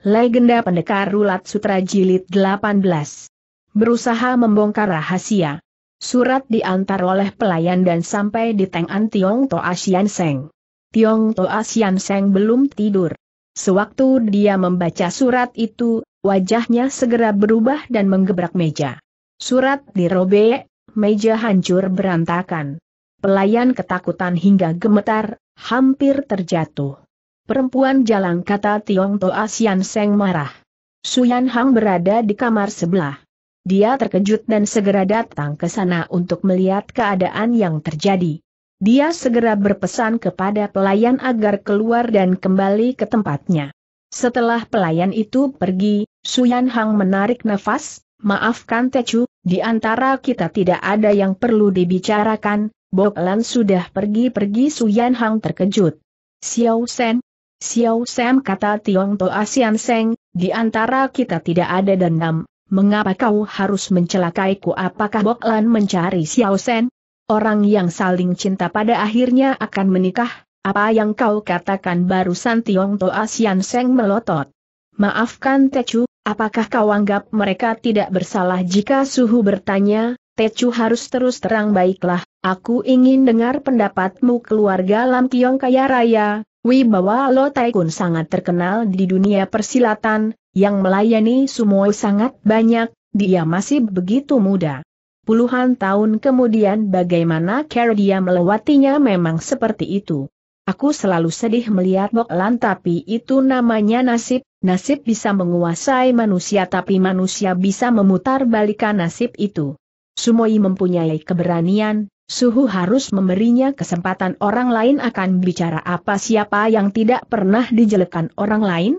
Legenda Pendekar Rulat Sutra Jilid 18. Berusaha membongkar rahasia. Surat diantar oleh pelayan dan sampai di Teng Tiong Toa Sian Seng. Tiong Toa Sian Seng belum tidur. Sewaktu dia membaca surat itu, wajahnya segera berubah dan menggebrak meja. Surat dirobek, meja hancur berantakan. Pelayan ketakutan hingga gemetar, hampir terjatuh. Perempuan jalang kata Tiong Toa Sian Seng marah. Suyan Hang berada di kamar sebelah. Dia terkejut dan segera datang ke sana untuk melihat keadaan yang terjadi. Dia segera berpesan kepada pelayan agar keluar dan kembali ke tempatnya. Setelah pelayan itu pergi, Suyan Hang menarik nafas, maafkan Tecu, di antara kita tidak ada yang perlu dibicarakan, Bok Lan sudah pergi-pergi Suyan Hang terkejut. Xiao Sen, Xiao Sam kata Tiong To Asian Seng, di antara kita tidak ada dendam, mengapa kau harus mencelakaiku apakah Bok Lan mencari Xiao Sen? Orang yang saling cinta pada akhirnya akan menikah, apa yang kau katakan barusan Tiong To Asian Seng melotot. Maafkan Techu, apakah kau anggap mereka tidak bersalah jika Suhu bertanya, Techu harus terus terang baiklah, aku ingin dengar pendapatmu keluarga Lam Tiong Kaya Raya, Wibawa Lo Taikun sangat terkenal di dunia persilatan, yang melayani sumo sangat banyak, dia masih begitu muda. Puluhan tahun kemudian bagaimana cara dia melewatinya memang seperti itu. Aku selalu sedih melihat Bok Lan tapi itu namanya nasib, nasib bisa menguasai manusia tapi manusia bisa memutar balikan nasib itu. Sumoi mempunyai keberanian, Suhu harus memberinya kesempatan orang lain akan bicara apa siapa yang tidak pernah dijelekan orang lain?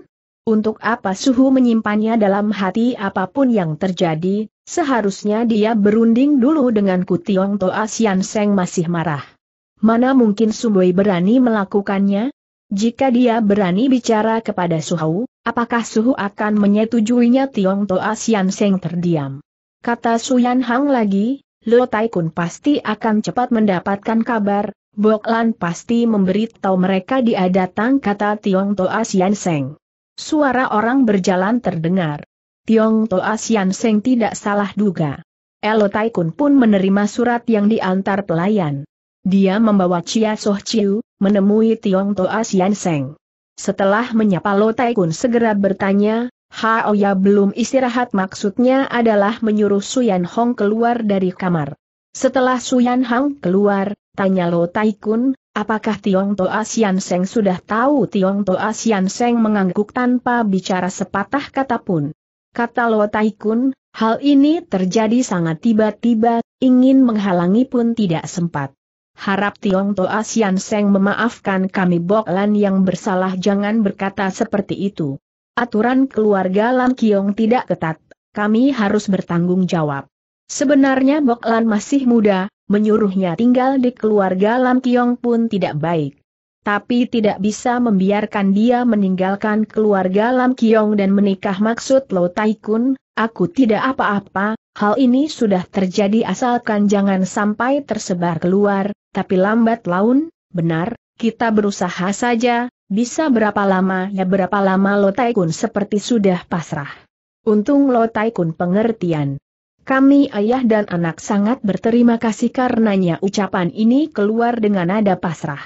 Untuk apa Suhu menyimpannya dalam hati apapun yang terjadi, seharusnya dia berunding dulu dengan Kutiong Toa Sian Seng masih marah. Mana mungkin Sumboi berani melakukannya? Jika dia berani bicara kepada Suhu, apakah Suhu akan menyetujuinya Tiong Toa Sian Seng terdiam? Kata Suyan Hang lagi, Lo Taikun pasti akan cepat mendapatkan kabar, Boklan pasti memberitahu mereka dia datang kata Tiong Toa Sian Seng. Suara orang berjalan terdengar. Tiong Toa Sian Seng tidak salah duga. Elo eh, Taikun pun menerima surat yang diantar pelayan. Dia membawa Chia Soh Chiu, menemui Tiong Toa Sian Seng. Setelah menyapa Lo Taikun segera bertanya, Hao oh Ya belum istirahat maksudnya adalah menyuruh Suyan Hong keluar dari kamar. Setelah Suyan Hong keluar, tanya Lo Taikun, apakah Tiong Toa Sian Seng sudah tahu Tiong Toa Sian Seng mengangguk tanpa bicara sepatah kata pun. Kata Lo Taikun, hal ini terjadi sangat tiba-tiba, ingin menghalangi pun tidak sempat. Harap Tiong Toa Sian Seng memaafkan kami Lan yang bersalah jangan berkata seperti itu aturan keluarga Lam Kiong tidak ketat, kami harus bertanggung jawab. Sebenarnya Bok Lan masih muda, menyuruhnya tinggal di keluarga Lam Kiong pun tidak baik. Tapi tidak bisa membiarkan dia meninggalkan keluarga Lam Kiong dan menikah maksud Lo Tai Kun, aku tidak apa-apa, hal ini sudah terjadi asalkan jangan sampai tersebar keluar, tapi lambat laun, benar, kita berusaha saja, bisa berapa lama ya berapa lama Lo Taikun seperti sudah pasrah. Untung Lo Taikun pengertian. Kami ayah dan anak sangat berterima kasih karenanya ucapan ini keluar dengan nada pasrah.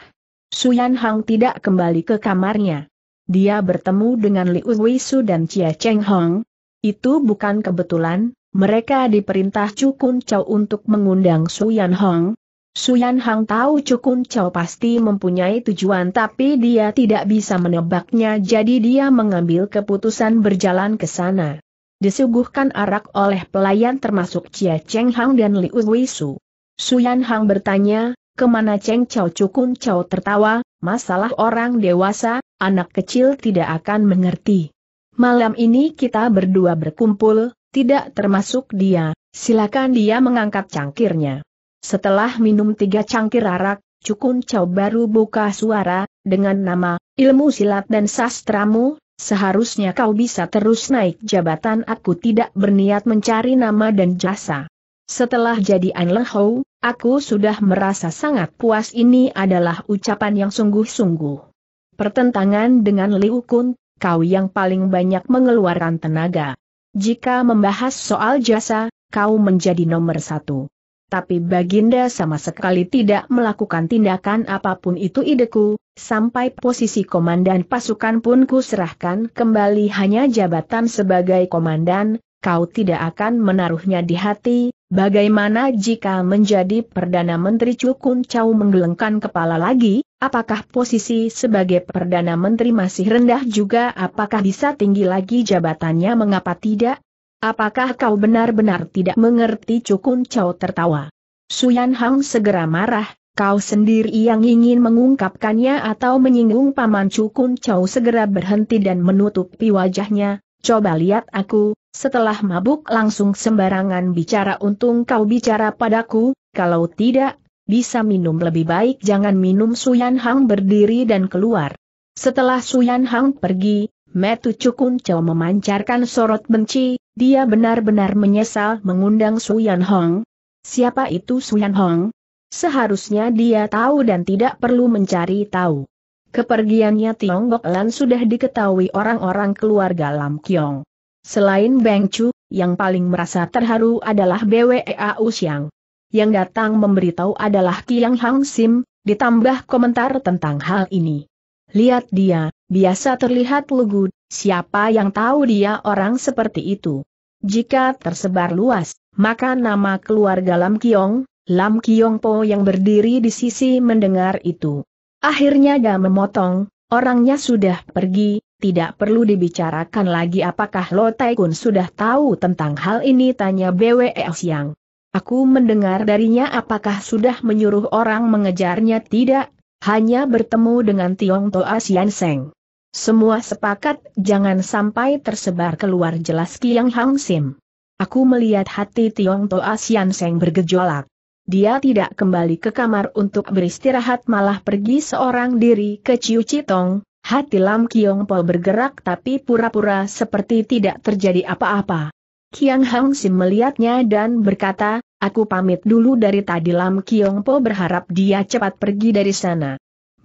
Suyan Hang tidak kembali ke kamarnya. Dia bertemu dengan Liu Wisu dan Chia Cheng Hong. Itu bukan kebetulan, mereka diperintah Chu Kun Chow untuk mengundang Suyan Hong, Suyan Hang tahu Cukun Chow pasti mempunyai tujuan tapi dia tidak bisa menebaknya jadi dia mengambil keputusan berjalan ke sana. Disuguhkan arak oleh pelayan termasuk Chia Cheng Hang dan Liu Wisu. Suyan Hang bertanya, kemana Cheng Chow Cukun Chow tertawa, masalah orang dewasa, anak kecil tidak akan mengerti. Malam ini kita berdua berkumpul, tidak termasuk dia, silakan dia mengangkat cangkirnya. Setelah minum tiga cangkir arak, Cukun Chow baru buka suara, dengan nama, ilmu silat dan sastramu, seharusnya kau bisa terus naik jabatan aku tidak berniat mencari nama dan jasa. Setelah jadi An Lehou, aku sudah merasa sangat puas ini adalah ucapan yang sungguh-sungguh. Pertentangan dengan Liu Kun, kau yang paling banyak mengeluarkan tenaga. Jika membahas soal jasa, kau menjadi nomor satu tapi Baginda sama sekali tidak melakukan tindakan apapun itu ideku, sampai posisi komandan pasukan pun kuserahkan kembali hanya jabatan sebagai komandan, kau tidak akan menaruhnya di hati, bagaimana jika menjadi Perdana Menteri Cukun Chau menggelengkan kepala lagi, apakah posisi sebagai Perdana Menteri masih rendah juga apakah bisa tinggi lagi jabatannya mengapa tidak? Apakah kau benar-benar tidak mengerti Cukun Chow tertawa? Suyan Hang segera marah, kau sendiri yang ingin mengungkapkannya atau menyinggung paman Cukun Chow segera berhenti dan menutupi wajahnya, coba lihat aku, setelah mabuk langsung sembarangan bicara untung kau bicara padaku, kalau tidak, bisa minum lebih baik jangan minum Suyan Hang berdiri dan keluar. Setelah Suyan Hang pergi, Metu Cukun Chow memancarkan sorot benci, dia benar-benar menyesal mengundang Su Yan Hong. Siapa itu Su Yan Hong? Seharusnya dia tahu dan tidak perlu mencari tahu. Kepergiannya Tiongkok Lan sudah diketahui orang-orang keluarga Lam Kiong. Selain Beng Chu, yang paling merasa terharu adalah BWEA Usiang. Yang datang memberitahu adalah Kiang Hang Sim, ditambah komentar tentang hal ini. Lihat dia, biasa terlihat lugu, siapa yang tahu dia orang seperti itu. Jika tersebar luas, maka nama keluarga Lam Kiong, Lam Kiong Po yang berdiri di sisi mendengar itu. Akhirnya dia memotong, orangnya sudah pergi, tidak perlu dibicarakan lagi apakah Lo Kun sudah tahu tentang hal ini tanya BWE Siang. Aku mendengar darinya apakah sudah menyuruh orang mengejarnya tidak, hanya bertemu dengan Tiong Toa Sian Seng. Semua sepakat jangan sampai tersebar keluar jelas Kiang Hang Sim. Aku melihat hati Tiong Toa Sian Seng bergejolak. Dia tidak kembali ke kamar untuk beristirahat malah pergi seorang diri ke Ciu Citong. Hati Lam Kiong Po bergerak tapi pura-pura seperti tidak terjadi apa-apa. Kian Hang Sim melihatnya dan berkata, aku pamit dulu dari tadi Lam Kiong Po berharap dia cepat pergi dari sana.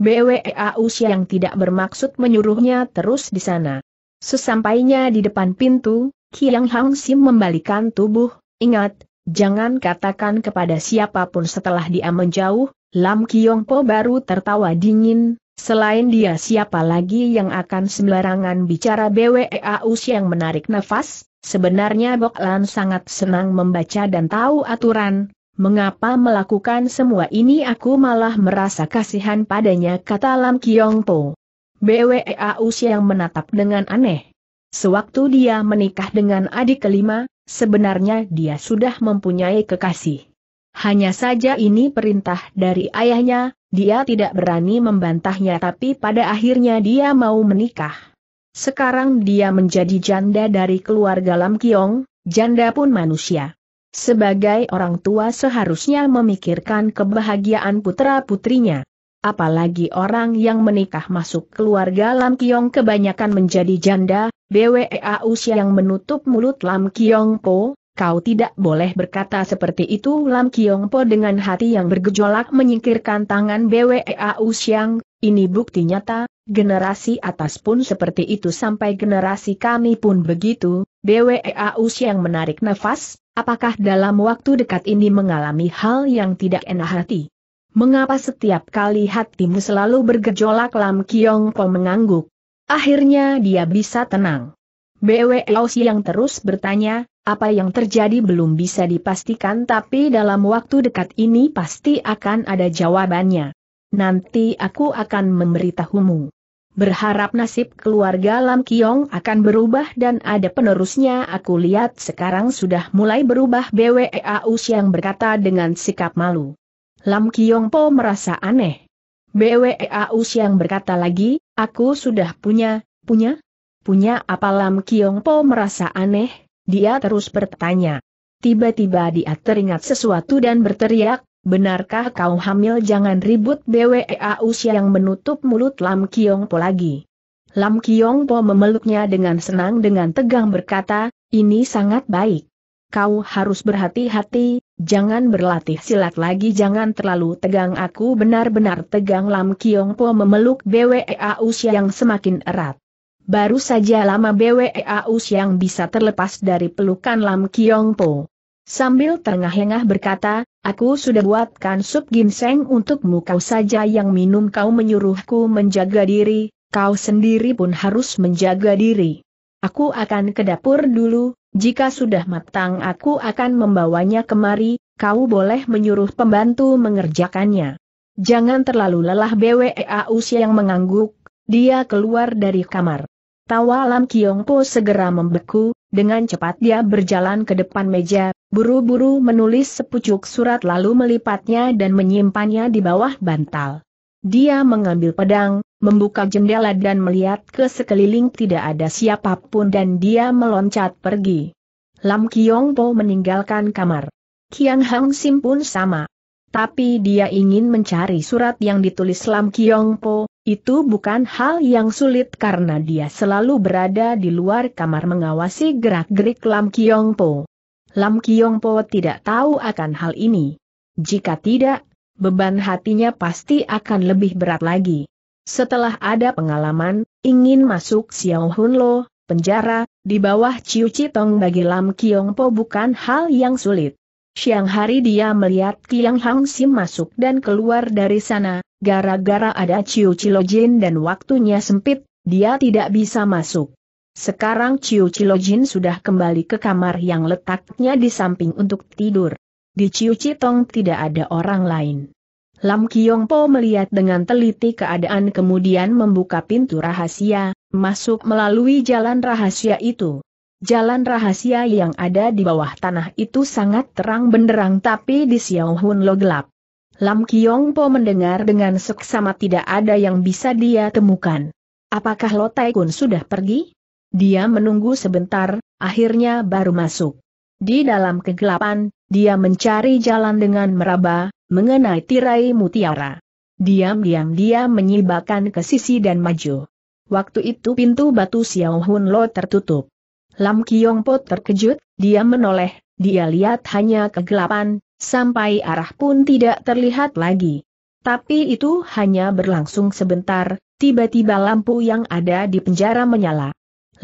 BWA usia yang tidak bermaksud menyuruhnya terus di sana. Sesampainya di depan pintu, Kiang Hang Sim membalikan tubuh, ingat, jangan katakan kepada siapapun setelah dia menjauh, Lam Kiong Po baru tertawa dingin, Selain dia siapa lagi yang akan sembarangan bicara BWAUS yang menarik nafas? Sebenarnya Bok Lan sangat senang membaca dan tahu aturan, mengapa melakukan semua ini aku malah merasa kasihan padanya kata Lam Kiong Po. BWA Aus yang menatap dengan aneh. Sewaktu dia menikah dengan adik kelima, sebenarnya dia sudah mempunyai kekasih. Hanya saja ini perintah dari ayahnya, dia tidak berani membantahnya tapi pada akhirnya dia mau menikah sekarang dia menjadi janda dari keluarga Lam Kiong, janda pun manusia. Sebagai orang tua seharusnya memikirkan kebahagiaan putra-putrinya. Apalagi orang yang menikah masuk keluarga Lam Kiong kebanyakan menjadi janda, BWA usia yang menutup mulut Lam Kiong Po, kau tidak boleh berkata seperti itu Lam Kiong Po dengan hati yang bergejolak menyingkirkan tangan BWA yang ini bukti nyata, generasi atas pun seperti itu sampai generasi kami pun begitu, BWEAUS yang menarik nafas, apakah dalam waktu dekat ini mengalami hal yang tidak enak hati? Mengapa setiap kali hatimu selalu bergejolak Lam Kiong Po mengangguk? Akhirnya dia bisa tenang. BWEAUS yang terus bertanya, apa yang terjadi belum bisa dipastikan tapi dalam waktu dekat ini pasti akan ada jawabannya nanti aku akan memberitahumu. Berharap nasib keluarga Lam Kiong akan berubah dan ada penerusnya aku lihat sekarang sudah mulai berubah BWEA Aus yang berkata dengan sikap malu. Lam Kiong Po merasa aneh. BWEA Aus yang berkata lagi, aku sudah punya, punya? Punya apa Lam Kiong Po merasa aneh, dia terus bertanya. Tiba-tiba dia teringat sesuatu dan berteriak, benarkah kau hamil jangan ribut BWA usia yang menutup mulut Lam Kiong Po lagi. Lam Kiong Po memeluknya dengan senang dengan tegang berkata, ini sangat baik. Kau harus berhati-hati, jangan berlatih silat lagi jangan terlalu tegang aku benar-benar tegang Lam Kiong Po memeluk BWA usia yang semakin erat. Baru saja lama BWA usia yang bisa terlepas dari pelukan Lam Kiong Po. Sambil terengah-engah berkata, Aku sudah buatkan sup ginseng untukmu kau saja yang minum kau menyuruhku menjaga diri, kau sendiri pun harus menjaga diri. Aku akan ke dapur dulu, jika sudah matang aku akan membawanya kemari, kau boleh menyuruh pembantu mengerjakannya. Jangan terlalu lelah BWEA usia yang mengangguk, dia keluar dari kamar. Tawa Lam Kiong Po segera membeku, dengan cepat dia berjalan ke depan meja, buru-buru menulis sepucuk surat lalu melipatnya dan menyimpannya di bawah bantal. Dia mengambil pedang, membuka jendela dan melihat ke sekeliling tidak ada siapapun dan dia meloncat pergi. Lam Kiong Po meninggalkan kamar. Kiang Hang Sim pun sama. Tapi dia ingin mencari surat yang ditulis Lam Kiong Po, itu bukan hal yang sulit karena dia selalu berada di luar kamar mengawasi gerak-gerik Lam Kiong Po. Lam Kiong Po tidak tahu akan hal ini. Jika tidak, beban hatinya pasti akan lebih berat lagi. Setelah ada pengalaman, ingin masuk Xiao Hun Lo, penjara, di bawah Ciu Citong bagi Lam Kiong Po bukan hal yang sulit. Siang hari dia melihat Kiang Hang Sim masuk dan keluar dari sana, gara-gara ada Ciu Cilojin dan waktunya sempit, dia tidak bisa masuk. Sekarang Ciu Cilojin sudah kembali ke kamar yang letaknya di samping untuk tidur. Di Ciu Citong tidak ada orang lain. Lam Kiong Po melihat dengan teliti keadaan kemudian membuka pintu rahasia, masuk melalui jalan rahasia itu. Jalan rahasia yang ada di bawah tanah itu sangat terang benderang tapi di Xiao Hun lo gelap. Lam Kiong Po mendengar dengan seksama tidak ada yang bisa dia temukan. Apakah Tai Kun sudah pergi? Dia menunggu sebentar, akhirnya baru masuk. Di dalam kegelapan, dia mencari jalan dengan meraba, mengenai tirai mutiara. Diam-diam dia menyibakkan ke sisi dan maju. Waktu itu pintu batu Xiao Hun Lo tertutup. Lam Kiong Po terkejut, dia menoleh, dia lihat hanya kegelapan, sampai arah pun tidak terlihat lagi. Tapi itu hanya berlangsung sebentar, tiba-tiba lampu yang ada di penjara menyala.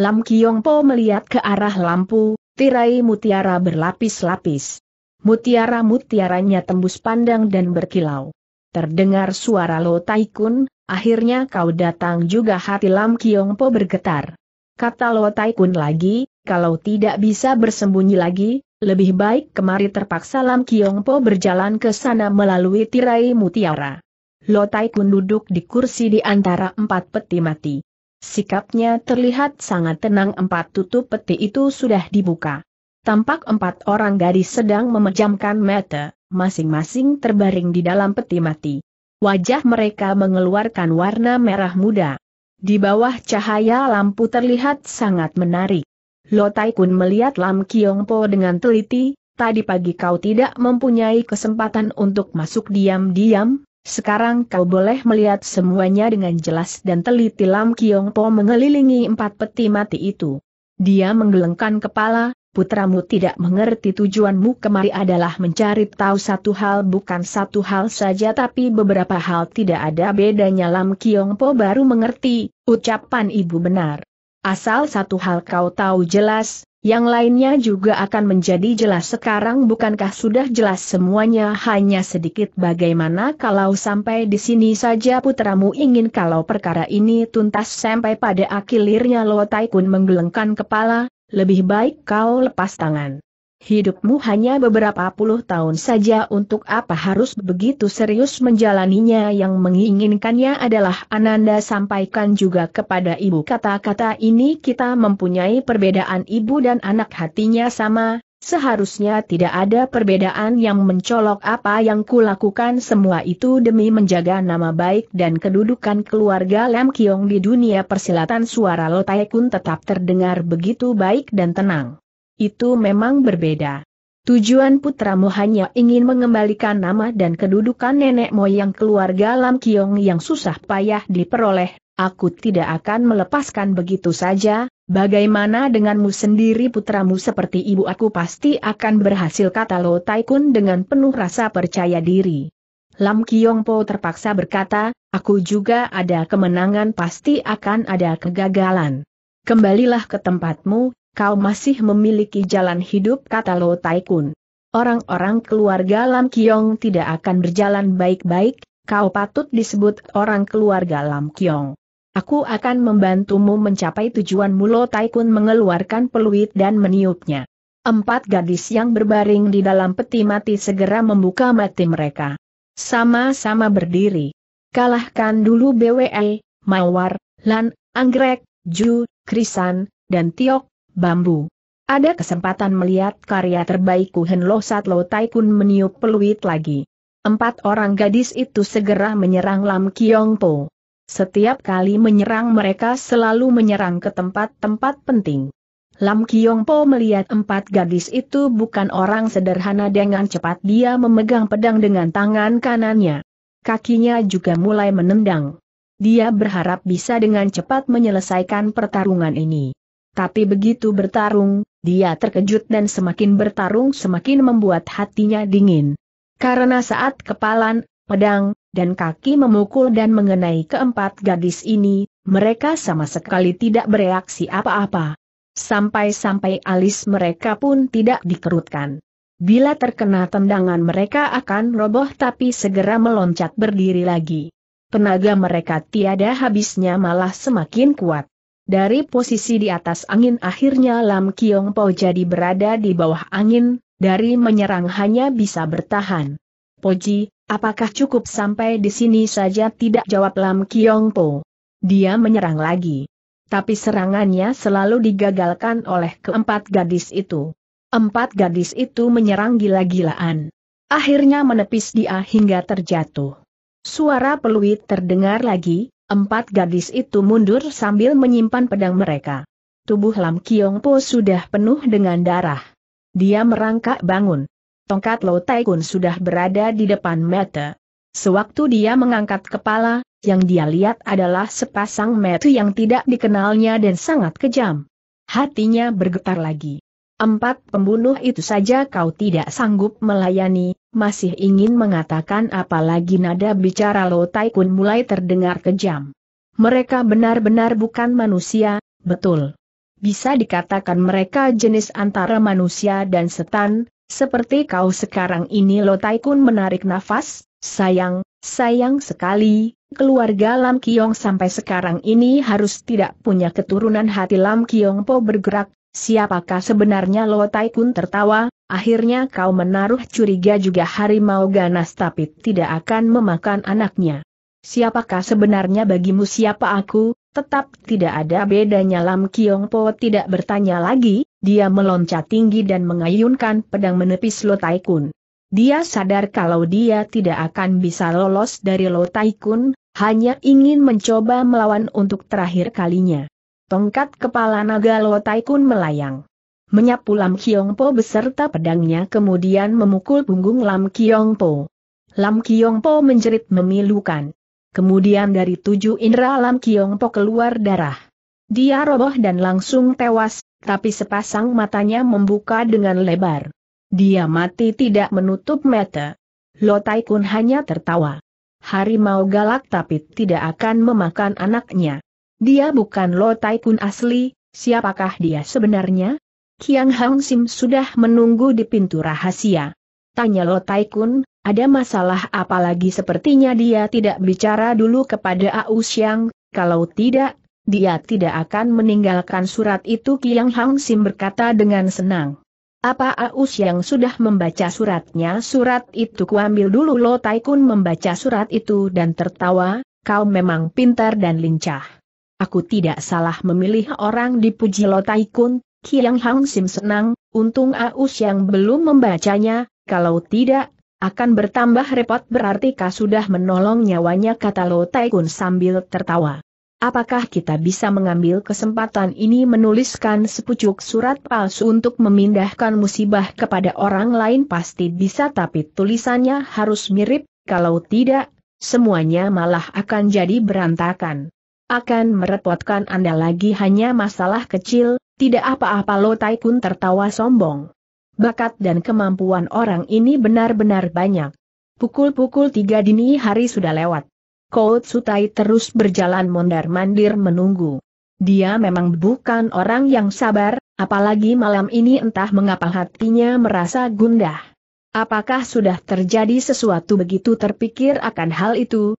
Lam Kiong Po melihat ke arah lampu, tirai mutiara berlapis-lapis. Mutiara-mutiaranya tembus pandang dan berkilau. Terdengar suara Lo Taikun, akhirnya kau datang juga hati Lam Kiong Po bergetar. Kata Lo Taikun lagi, kalau tidak bisa bersembunyi lagi, lebih baik kemari terpaksa Lam Kiong Po berjalan ke sana melalui tirai mutiara. Lo Tai Kun duduk di kursi di antara empat peti mati. Sikapnya terlihat sangat tenang empat tutup peti itu sudah dibuka. Tampak empat orang gadis sedang memejamkan mata, masing-masing terbaring di dalam peti mati. Wajah mereka mengeluarkan warna merah muda. Di bawah cahaya lampu terlihat sangat menarik. Lo Tai Kun melihat Lam Kiong Po dengan teliti, tadi pagi kau tidak mempunyai kesempatan untuk masuk diam-diam, sekarang kau boleh melihat semuanya dengan jelas dan teliti Lam Kiong Po mengelilingi empat peti mati itu. Dia menggelengkan kepala, putramu tidak mengerti tujuanmu kemari adalah mencari tahu satu hal bukan satu hal saja tapi beberapa hal tidak ada bedanya Lam Kiong Po baru mengerti, ucapan ibu benar. Asal satu hal kau tahu jelas, yang lainnya juga akan menjadi jelas sekarang bukankah sudah jelas semuanya hanya sedikit bagaimana kalau sampai di sini saja putramu ingin kalau perkara ini tuntas sampai pada akhirnya Lo Taikun menggelengkan kepala, lebih baik kau lepas tangan. Hidupmu hanya beberapa puluh tahun saja untuk apa harus begitu serius menjalaninya yang menginginkannya adalah Ananda sampaikan juga kepada ibu kata-kata ini kita mempunyai perbedaan ibu dan anak hatinya sama, seharusnya tidak ada perbedaan yang mencolok apa yang kulakukan semua itu demi menjaga nama baik dan kedudukan keluarga Lam Kiong di dunia persilatan suara Lotai Kun tetap terdengar begitu baik dan tenang. Itu memang berbeda. Tujuan putramu hanya ingin mengembalikan nama dan kedudukan nenek moyang keluarga Lam Kiong yang susah payah diperoleh. Aku tidak akan melepaskan begitu saja, bagaimana denganmu sendiri putramu seperti ibu aku pasti akan berhasil kata Lo Taikun dengan penuh rasa percaya diri. Lam Kiong Po terpaksa berkata, aku juga ada kemenangan pasti akan ada kegagalan. Kembalilah ke tempatmu, kau masih memiliki jalan hidup kata Lo Tai Orang-orang keluarga Lam Kiong tidak akan berjalan baik-baik, kau patut disebut orang keluarga Lam Kiong. Aku akan membantumu mencapai tujuan. Lo Tai mengeluarkan peluit dan meniupnya. Empat gadis yang berbaring di dalam peti mati segera membuka mati mereka. Sama-sama berdiri. Kalahkan dulu BWE, Mawar, Lan, Anggrek, Ju, Krisan, dan Tiok, bambu. Ada kesempatan melihat karya terbaikku Henlo Satlo Kun meniup peluit lagi. Empat orang gadis itu segera menyerang Lam Kiong Po. Setiap kali menyerang mereka selalu menyerang ke tempat-tempat penting. Lam Kiong Po melihat empat gadis itu bukan orang sederhana dengan cepat dia memegang pedang dengan tangan kanannya. Kakinya juga mulai menendang. Dia berharap bisa dengan cepat menyelesaikan pertarungan ini. Tapi begitu bertarung, dia terkejut dan semakin bertarung semakin membuat hatinya dingin. Karena saat kepalan, pedang, dan kaki memukul dan mengenai keempat gadis ini, mereka sama sekali tidak bereaksi apa-apa. Sampai-sampai alis mereka pun tidak dikerutkan. Bila terkena tendangan mereka akan roboh tapi segera meloncat berdiri lagi. Tenaga mereka tiada habisnya malah semakin kuat. Dari posisi di atas angin akhirnya Lam Kiong Po jadi berada di bawah angin, dari menyerang hanya bisa bertahan. Poji, apakah cukup sampai di sini saja tidak jawab Lam Kiong Po. Dia menyerang lagi. Tapi serangannya selalu digagalkan oleh keempat gadis itu. Empat gadis itu menyerang gila-gilaan. Akhirnya menepis dia hingga terjatuh. Suara peluit terdengar lagi, Empat gadis itu mundur sambil menyimpan pedang mereka. Tubuh Lam Kiong Po sudah penuh dengan darah. Dia merangkak bangun. Tongkat Lo Tai sudah berada di depan mata. Sewaktu dia mengangkat kepala, yang dia lihat adalah sepasang mata yang tidak dikenalnya dan sangat kejam. Hatinya bergetar lagi. Empat pembunuh itu saja kau tidak sanggup melayani, masih ingin mengatakan apalagi nada bicara Lo Tai Kun mulai terdengar kejam. Mereka benar-benar bukan manusia, betul. Bisa dikatakan mereka jenis antara manusia dan setan, seperti kau sekarang ini Lo Tai Kun menarik nafas, sayang, sayang sekali, keluarga Lam Kiong sampai sekarang ini harus tidak punya keturunan hati Lam Kiong Po bergerak, Siapakah sebenarnya Lo Tai Kun tertawa, akhirnya kau menaruh curiga juga harimau ganas tapi tidak akan memakan anaknya. Siapakah sebenarnya bagimu siapa aku, tetap tidak ada bedanya Lam Kiong Po tidak bertanya lagi, dia meloncat tinggi dan mengayunkan pedang menepis Lo Tai Kun. Dia sadar kalau dia tidak akan bisa lolos dari Lo Tai Kun, hanya ingin mencoba melawan untuk terakhir kalinya. Tongkat kepala naga Lotai Kun melayang. Menyapu Lam Kiong Po beserta pedangnya kemudian memukul punggung Lam Kiong Po. Lam Kiong Po menjerit memilukan. Kemudian dari tujuh indera Lam Kiong Po keluar darah. Dia roboh dan langsung tewas, tapi sepasang matanya membuka dengan lebar. Dia mati tidak menutup mata. Lotai Kun hanya tertawa. Harimau galak tapi tidak akan memakan anaknya. Dia bukan Lo Taikun asli, siapakah dia sebenarnya? Kiang Hang Sim sudah menunggu di pintu rahasia. Tanya Lo Taikun, ada masalah apalagi sepertinya dia tidak bicara dulu kepada Au Xiang, kalau tidak, dia tidak akan meninggalkan surat itu Kiang Hang Sim berkata dengan senang. Apa Aus yang sudah membaca suratnya? Surat itu kuambil dulu Lo Taikun membaca surat itu dan tertawa, kau memang pintar dan lincah. Aku tidak salah memilih orang dipuji Lo Taikun, Kiang Hang Sim senang, untung Aus yang belum membacanya, kalau tidak, akan bertambah repot berarti Kau sudah menolong nyawanya kata Lo Taikun sambil tertawa. Apakah kita bisa mengambil kesempatan ini menuliskan sepucuk surat palsu untuk memindahkan musibah kepada orang lain pasti bisa tapi tulisannya harus mirip, kalau tidak, semuanya malah akan jadi berantakan. Akan merepotkan Anda lagi hanya masalah kecil, tidak apa-apa Lo Taikun tertawa sombong. Bakat dan kemampuan orang ini benar-benar banyak. Pukul-pukul tiga dini hari sudah lewat. Kout Sutai terus berjalan mondar-mandir menunggu. Dia memang bukan orang yang sabar, apalagi malam ini entah mengapa hatinya merasa gundah. Apakah sudah terjadi sesuatu begitu terpikir akan hal itu,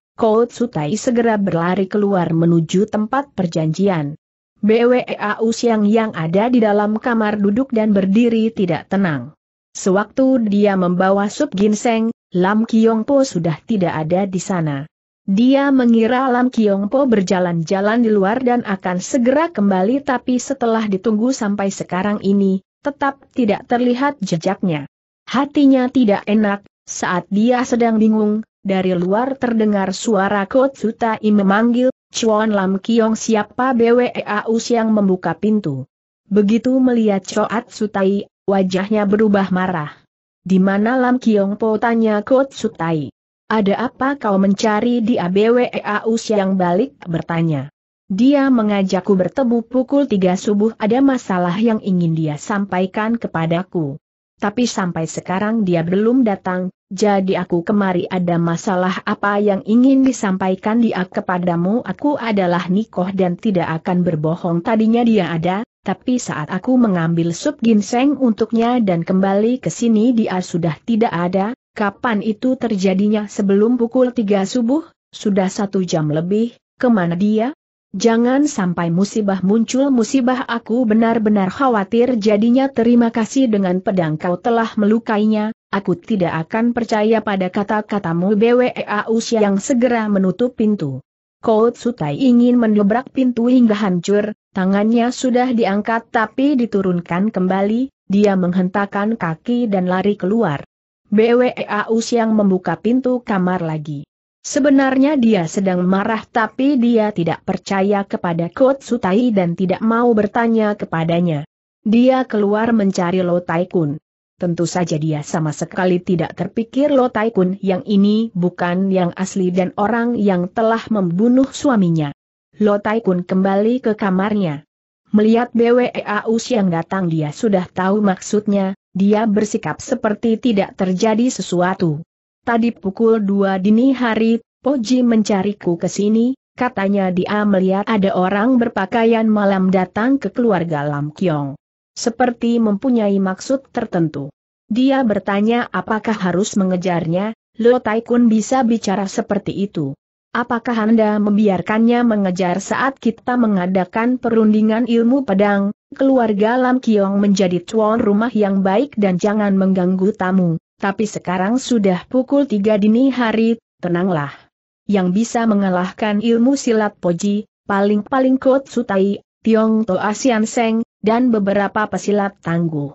Sutai segera berlari keluar menuju tempat perjanjian. BWEAU Siang yang ada di dalam kamar duduk dan berdiri tidak tenang. Sewaktu dia membawa sup ginseng, Lam Kiong Po sudah tidak ada di sana. Dia mengira Lam Kiong Po berjalan-jalan di luar dan akan segera kembali tapi setelah ditunggu sampai sekarang ini, tetap tidak terlihat jejaknya. Hatinya tidak enak, saat dia sedang bingung, dari luar terdengar suara Kotsutai memanggil, Chuan Lam Kiong siapa BWEAUS yang membuka pintu. Begitu melihat Sutai, wajahnya berubah marah. Di mana Lam Kiong Po tanya Kotsutai. Ada apa kau mencari di ABWEAUS yang balik bertanya. Dia mengajakku bertemu pukul 3 subuh ada masalah yang ingin dia sampaikan kepadaku. Tapi sampai sekarang dia belum datang, jadi aku kemari ada masalah apa yang ingin disampaikan dia kepadamu aku adalah Nikoh dan tidak akan berbohong tadinya dia ada, tapi saat aku mengambil sup ginseng untuknya dan kembali ke sini dia sudah tidak ada, kapan itu terjadinya sebelum pukul 3 subuh, sudah satu jam lebih, kemana dia? Jangan sampai musibah muncul musibah aku benar-benar khawatir jadinya terima kasih dengan pedang kau telah melukainya, aku tidak akan percaya pada kata-katamu BWEAUS yang segera menutup pintu. Kout Sutai ingin mendobrak pintu hingga hancur, tangannya sudah diangkat tapi diturunkan kembali, dia menghentakkan kaki dan lari keluar. BWEAUS yang membuka pintu kamar lagi. Sebenarnya dia sedang marah tapi dia tidak percaya kepada Kotsutai dan tidak mau bertanya kepadanya. Dia keluar mencari Lo Taikun. Tentu saja dia sama sekali tidak terpikir Lo Taikun yang ini bukan yang asli dan orang yang telah membunuh suaminya. Lo Taikun kembali ke kamarnya. Melihat BWEAUS yang datang dia sudah tahu maksudnya, dia bersikap seperti tidak terjadi sesuatu. Tadi pukul dua dini hari, Poji mencariku ke sini, katanya dia melihat ada orang berpakaian malam datang ke keluarga Lam Kiong. Seperti mempunyai maksud tertentu. Dia bertanya apakah harus mengejarnya, Lo Taikun bisa bicara seperti itu. Apakah Anda membiarkannya mengejar saat kita mengadakan perundingan ilmu pedang? Keluarga Lam Kiong menjadi tuan rumah yang baik dan jangan mengganggu tamu tapi sekarang sudah pukul tiga dini hari, tenanglah. Yang bisa mengalahkan ilmu silat Poji, paling-paling Kot Sutai, Tiong To Asian Seng, dan beberapa pesilat tangguh.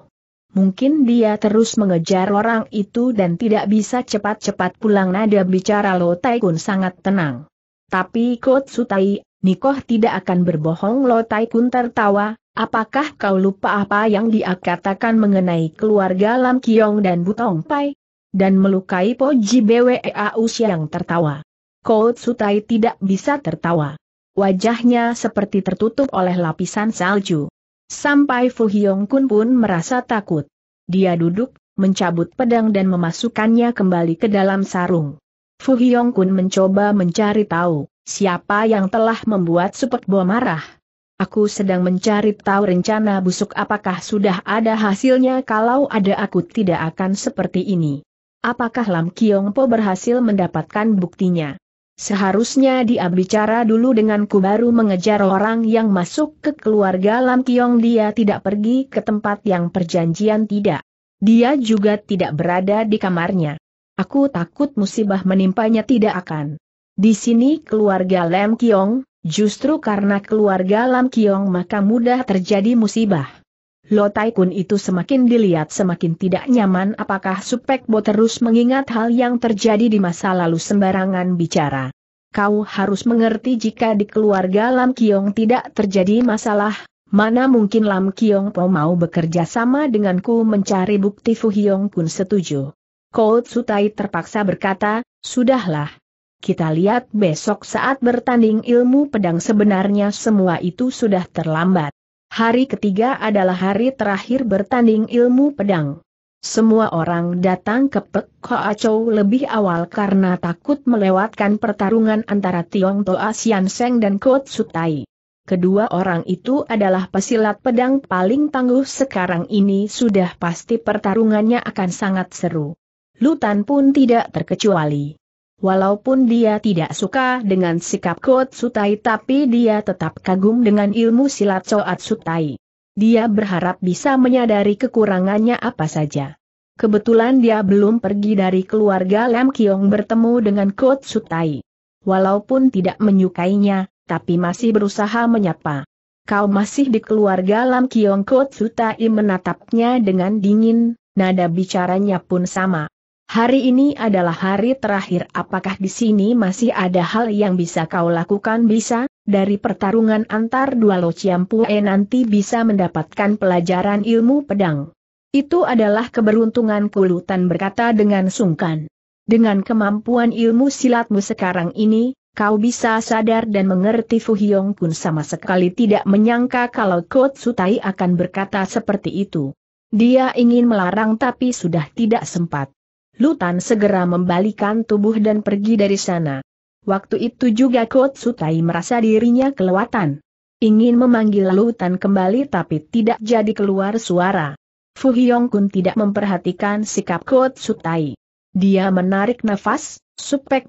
Mungkin dia terus mengejar orang itu dan tidak bisa cepat-cepat pulang nada bicara Lo Taikun sangat tenang. Tapi Kot Sutai, Nikoh tidak akan berbohong Lotai Kun tertawa, apakah kau lupa apa yang dia katakan mengenai keluarga Lam Kiong dan Butong Pai? Dan melukai Po Ji yang tertawa. Ko Sutai tidak bisa tertawa. Wajahnya seperti tertutup oleh lapisan salju. Sampai Fu Hyong Kun pun merasa takut. Dia duduk, mencabut pedang dan memasukkannya kembali ke dalam sarung. Fu Hyong Kun mencoba mencari tahu Siapa yang telah membuat Superbo marah? Aku sedang mencari tahu rencana busuk apakah sudah ada hasilnya kalau ada aku tidak akan seperti ini. Apakah Lam Kiong Po berhasil mendapatkan buktinya? Seharusnya dia bicara dulu denganku baru mengejar orang yang masuk ke keluarga Lam Kiong dia tidak pergi ke tempat yang perjanjian tidak. Dia juga tidak berada di kamarnya. Aku takut musibah menimpanya tidak akan di sini keluarga Lam Kiong, justru karena keluarga Lam Kiong maka mudah terjadi musibah. Lo Taikun itu semakin dilihat semakin tidak nyaman apakah Supek Bo terus mengingat hal yang terjadi di masa lalu sembarangan bicara. Kau harus mengerti jika di keluarga Lam Kiong tidak terjadi masalah, mana mungkin Lam Kiong Po mau bekerja sama denganku mencari bukti Fu Hiong Kun setuju. Kau Sutai terpaksa berkata, sudahlah, kita lihat besok saat bertanding ilmu pedang sebenarnya semua itu sudah terlambat. Hari ketiga adalah hari terakhir bertanding ilmu pedang. Semua orang datang ke Pek Hoa Chow lebih awal karena takut melewatkan pertarungan antara Tiong Toa Sian Seng dan Kut Sutai. Kedua orang itu adalah pesilat pedang paling tangguh sekarang ini sudah pasti pertarungannya akan sangat seru. Lutan pun tidak terkecuali. Walaupun dia tidak suka dengan sikap Kot Sutai tapi dia tetap kagum dengan ilmu silat Coat Sutai. Dia berharap bisa menyadari kekurangannya apa saja. Kebetulan dia belum pergi dari keluarga Lam Kiong bertemu dengan Kot Sutai. Walaupun tidak menyukainya, tapi masih berusaha menyapa. Kau masih di keluarga Lam Kiong Kot Sutai menatapnya dengan dingin, nada bicaranya pun sama. Hari ini adalah hari terakhir apakah di sini masih ada hal yang bisa kau lakukan bisa, dari pertarungan antar dua Lo Ciampue nanti bisa mendapatkan pelajaran ilmu pedang. Itu adalah keberuntungan Kulutan berkata dengan sungkan. Dengan kemampuan ilmu silatmu sekarang ini, kau bisa sadar dan mengerti Fu Hyong pun sama sekali tidak menyangka kalau Kot Sutai akan berkata seperti itu. Dia ingin melarang tapi sudah tidak sempat. Lutan segera membalikan tubuh dan pergi dari sana. Waktu itu juga Kotsutai merasa dirinya kelewatan. Ingin memanggil Lutan kembali tapi tidak jadi keluar suara. Fuhyong Kun tidak memperhatikan sikap Kotsutai. Dia menarik nafas,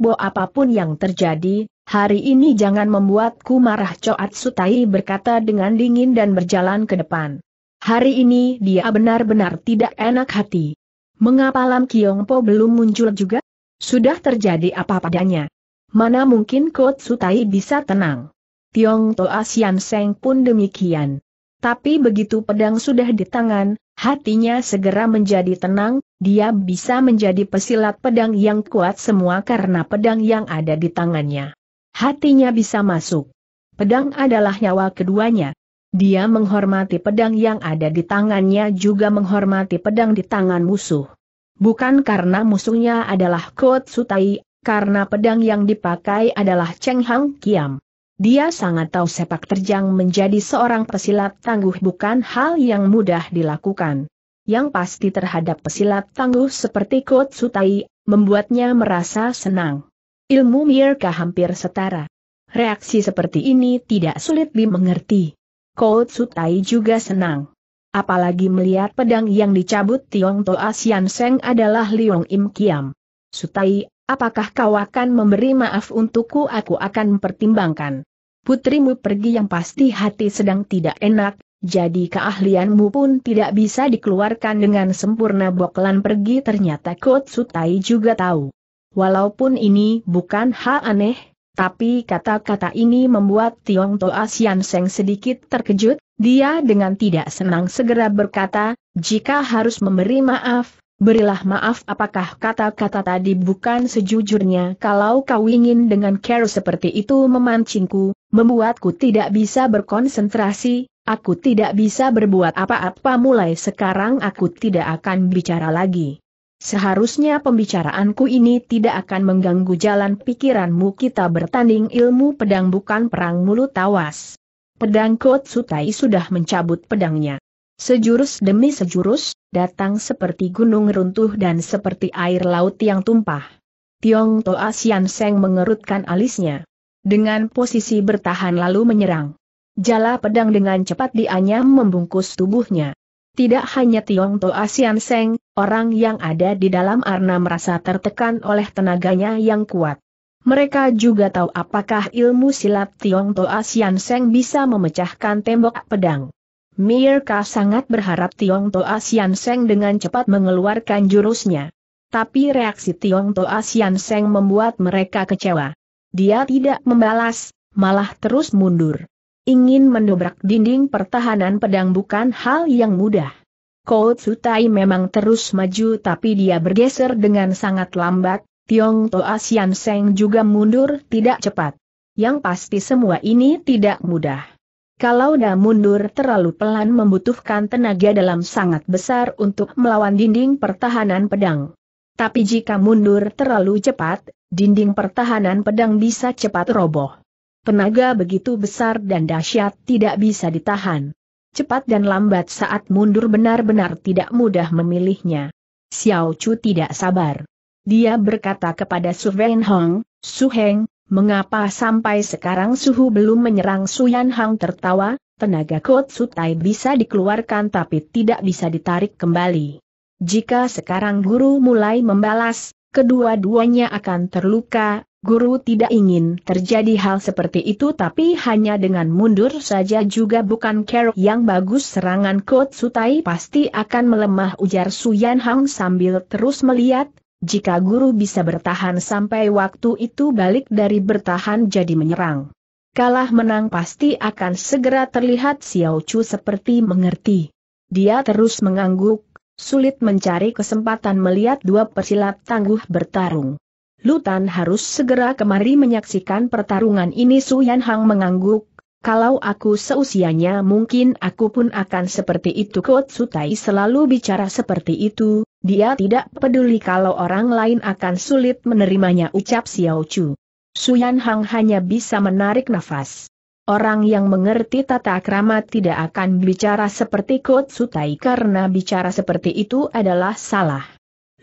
bo apapun yang terjadi, hari ini jangan membuatku marah Coat Sutai berkata dengan dingin dan berjalan ke depan. Hari ini dia benar-benar tidak enak hati. Mengapa Lam Kiong Po belum muncul juga? Sudah terjadi apa padanya? Mana mungkin Kot Sutai bisa tenang? Tiong Toa Sian Seng pun demikian. Tapi begitu pedang sudah di tangan, hatinya segera menjadi tenang, dia bisa menjadi pesilat pedang yang kuat semua karena pedang yang ada di tangannya. Hatinya bisa masuk. Pedang adalah nyawa keduanya, dia menghormati pedang yang ada di tangannya juga menghormati pedang di tangan musuh. Bukan karena musuhnya adalah Kot Sutai, karena pedang yang dipakai adalah Cheng Hang Kiam. Dia sangat tahu sepak terjang menjadi seorang pesilat tangguh bukan hal yang mudah dilakukan. Yang pasti terhadap pesilat tangguh seperti Kot Sutai, membuatnya merasa senang. Ilmu Mirka hampir setara. Reaksi seperti ini tidak sulit dimengerti. Kotsutai juga senang. Apalagi melihat pedang yang dicabut Tiong Toa Sian Seng adalah Liong Im Kiam. Sutai, apakah kau akan memberi maaf untukku aku akan mempertimbangkan. Putrimu pergi yang pasti hati sedang tidak enak, jadi keahlianmu pun tidak bisa dikeluarkan dengan sempurna Boklan pergi ternyata Kotsutai juga tahu. Walaupun ini bukan hal aneh, tapi kata-kata ini membuat Tiong Toa Sian Seng sedikit terkejut, dia dengan tidak senang segera berkata, jika harus memberi maaf, berilah maaf apakah kata-kata tadi bukan sejujurnya kalau kau ingin dengan care seperti itu memancingku, membuatku tidak bisa berkonsentrasi, aku tidak bisa berbuat apa-apa mulai sekarang aku tidak akan bicara lagi. Seharusnya pembicaraanku ini tidak akan mengganggu jalan pikiranmu kita bertanding ilmu pedang bukan perang mulut tawas. Pedang Kot Sutai sudah mencabut pedangnya. Sejurus demi sejurus, datang seperti gunung runtuh dan seperti air laut yang tumpah. Tiong Toa Sian Seng mengerutkan alisnya. Dengan posisi bertahan lalu menyerang. Jala pedang dengan cepat dianyam membungkus tubuhnya. Tidak hanya Tiong Toa Sian Seng, Orang yang ada di dalam arna merasa tertekan oleh tenaganya yang kuat. Mereka juga tahu apakah ilmu silat Tiong Toa Sian Seng bisa memecahkan tembok pedang. Mirka sangat berharap Tiong Toa Sian Seng dengan cepat mengeluarkan jurusnya. Tapi reaksi Tiong Toa Sian Seng membuat mereka kecewa. Dia tidak membalas, malah terus mundur. Ingin mendobrak dinding pertahanan pedang bukan hal yang mudah. Tai memang terus maju tapi dia bergeser dengan sangat lambat, Tiong Toa Sian Seng juga mundur tidak cepat. Yang pasti semua ini tidak mudah. Kalau dah mundur terlalu pelan membutuhkan tenaga dalam sangat besar untuk melawan dinding pertahanan pedang. Tapi jika mundur terlalu cepat, dinding pertahanan pedang bisa cepat roboh. Tenaga begitu besar dan dahsyat tidak bisa ditahan cepat dan lambat saat mundur benar-benar tidak mudah memilihnya. Xiao Chu tidak sabar. Dia berkata kepada Su Wen Hong, Su Heng, mengapa sampai sekarang Suhu belum menyerang Su Yan Hang tertawa, tenaga Su Sutai bisa dikeluarkan tapi tidak bisa ditarik kembali. Jika sekarang guru mulai membalas, kedua-duanya akan terluka, Guru tidak ingin terjadi hal seperti itu tapi hanya dengan mundur saja juga bukan care yang bagus serangan Kot Sutai pasti akan melemah ujar Suyan Hang sambil terus melihat, jika guru bisa bertahan sampai waktu itu balik dari bertahan jadi menyerang. Kalah menang pasti akan segera terlihat Xiao Chu seperti mengerti. Dia terus mengangguk, sulit mencari kesempatan melihat dua persilat tangguh bertarung. Lutan harus segera kemari menyaksikan pertarungan ini Su Yan Hang mengangguk. Kalau aku seusianya mungkin aku pun akan seperti itu Kot Sutai selalu bicara seperti itu, dia tidak peduli kalau orang lain akan sulit menerimanya ucap Xiao Chu. Suyan Hang hanya bisa menarik nafas. Orang yang mengerti tata krama tidak akan bicara seperti Kot Sutai karena bicara seperti itu adalah salah.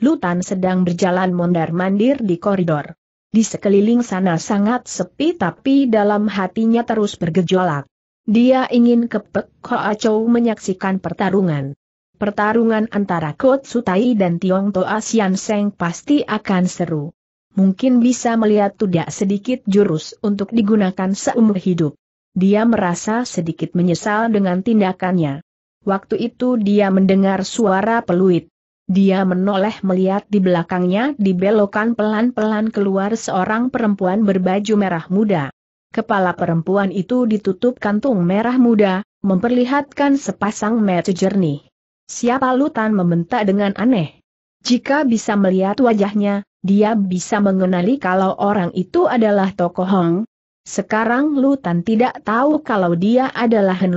Lutan sedang berjalan mondar-mandir di koridor. Di sekeliling sana sangat sepi tapi dalam hatinya terus bergejolak. Dia ingin ke Pek Hoa menyaksikan pertarungan. Pertarungan antara Sutai dan Tiong Toa Sian Seng pasti akan seru. Mungkin bisa melihat tidak sedikit jurus untuk digunakan seumur hidup. Dia merasa sedikit menyesal dengan tindakannya. Waktu itu dia mendengar suara peluit. Dia menoleh melihat di belakangnya dibelokan pelan-pelan keluar seorang perempuan berbaju merah muda. Kepala perempuan itu ditutup kantung merah muda, memperlihatkan sepasang mata jernih. Siapa Lutan membentak dengan aneh. Jika bisa melihat wajahnya, dia bisa mengenali kalau orang itu adalah Toko Hong. Sekarang Lutan tidak tahu kalau dia adalah Hen